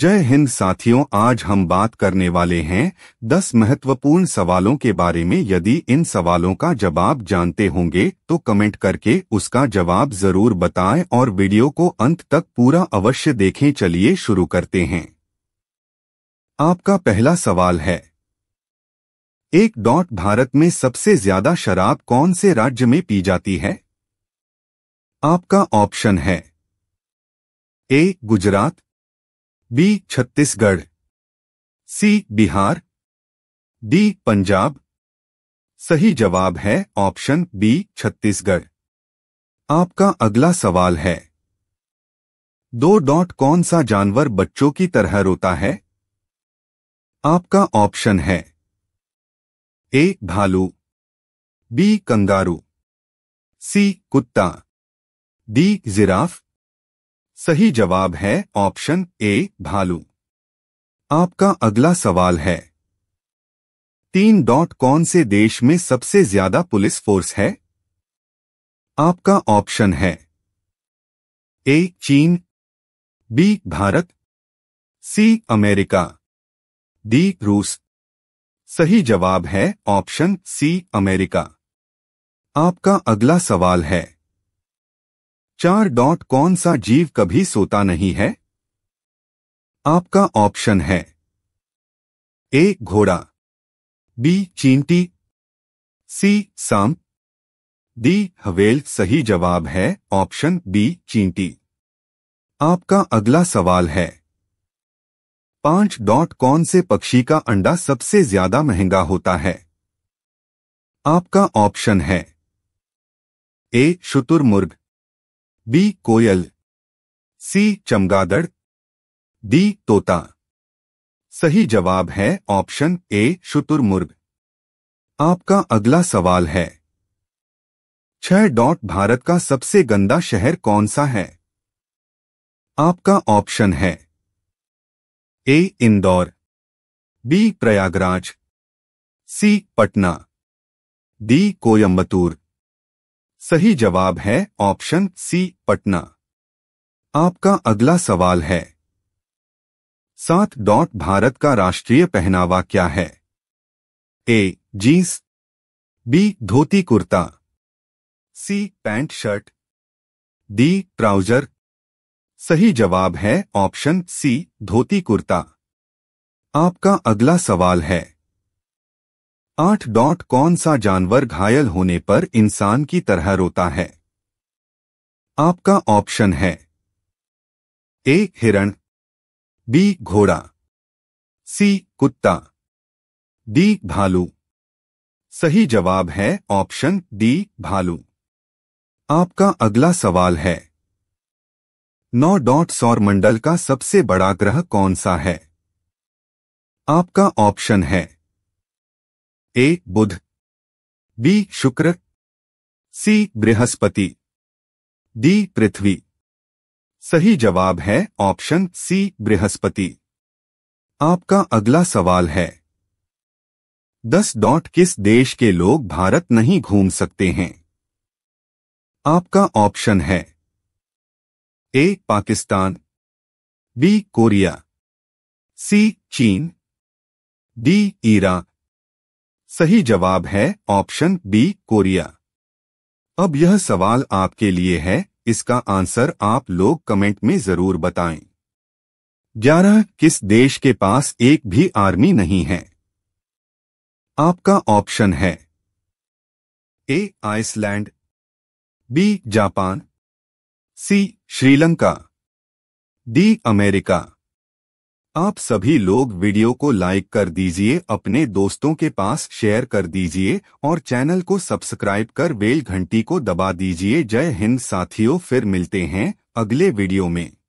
जय हिंद साथियों आज हम बात करने वाले हैं दस महत्वपूर्ण सवालों के बारे में यदि इन सवालों का जवाब जानते होंगे तो कमेंट करके उसका जवाब जरूर बताएं और वीडियो को अंत तक पूरा अवश्य देखें चलिए शुरू करते हैं आपका पहला सवाल है एक डॉट भारत में सबसे ज्यादा शराब कौन से राज्य में पी जाती है आपका ऑप्शन है A Gujarat B Chhattisgarh C Bihar D Punjab सही जवाब है ऑप्शन बी छत्तीसगढ़ आपका अगला सवाल है दो डॉट कौन सा जानवर बच्चों की तरह रोता है आपका ऑप्शन है ए भालू बी कंगारू सी कुत्ता डी जिराफ सही जवाब है ऑप्शन ए भालू आपका अगला सवाल है तीन डॉट कौन से देश में सबसे ज्यादा पुलिस फोर्स है आपका ऑप्शन है ए चीन B Bharat C America D रूस सही जवाब है ऑप्शन सी अमेरिका आपका अगला सवाल है चार डॉट कौन सा जीव कभी सोता नहीं है आपका ऑप्शन है ए घोड़ा बी चींटी सी सांप डी हवेल सही जवाब है ऑप्शन बी चींटी आपका अगला सवाल है पांच डॉट कौन से पक्षी का अंडा सबसे ज्यादा महंगा होता है आपका ऑप्शन है ए शुतुरमुर्ग बी कोयल सी चमगादड़ डी तोता सही जवाब है ऑप्शन ए शुतुरमुर्ग आपका अगला सवाल है छह डॉट भारत का सबसे गंदा शहर कौन सा है आपका ऑप्शन है A Indore B Prayagraj C Patna D Coimbatore सही जवाब है ऑप्शन सी पटना आपका अगला सवाल है सात डॉट भारत का राष्ट्रीय पहनावा क्या है A jeans B dhoti kurta C pant shirt D trouser सही जवाब है ऑप्शन सी धोती कुर्ता आपका अगला सवाल है आठ डॉट कौन सा जानवर घायल होने पर इंसान की तरह रोता है आपका ऑप्शन है ए हिरण बी घोड़ा सी कुत्ता डी भालू सही जवाब है ऑप्शन डी भालू आपका अगला सवाल है नौ डॉट सौर मंडल का सबसे बड़ा ग्रह कौन सा है आपका ऑप्शन है ए बुध बी शुक्र सी बृहस्पति डी पृथ्वी सही जवाब है ऑप्शन सी बृहस्पति आपका अगला सवाल है दस डॉट किस देश के लोग भारत नहीं घूम सकते हैं आपका ऑप्शन है A Pakistan B Korea C चीन डी ईरान सही जवाब है ऑप्शन बी कोरिया अब यह सवाल आपके लिए है इसका आंसर आप लोग कमेंट में जरूर बताएं। ग्यारह किस देश के पास एक भी आर्मी नहीं है आपका ऑप्शन है A Iceland B Japan C Sri Lanka D America आप सभी लोग वीडियो को लाइक कर दीजिए अपने दोस्तों के पास शेयर कर दीजिए और चैनल को सब्सक्राइब कर बेल घंटी को दबा दीजिए जय हिंद साथियों फिर मिलते हैं अगले वीडियो में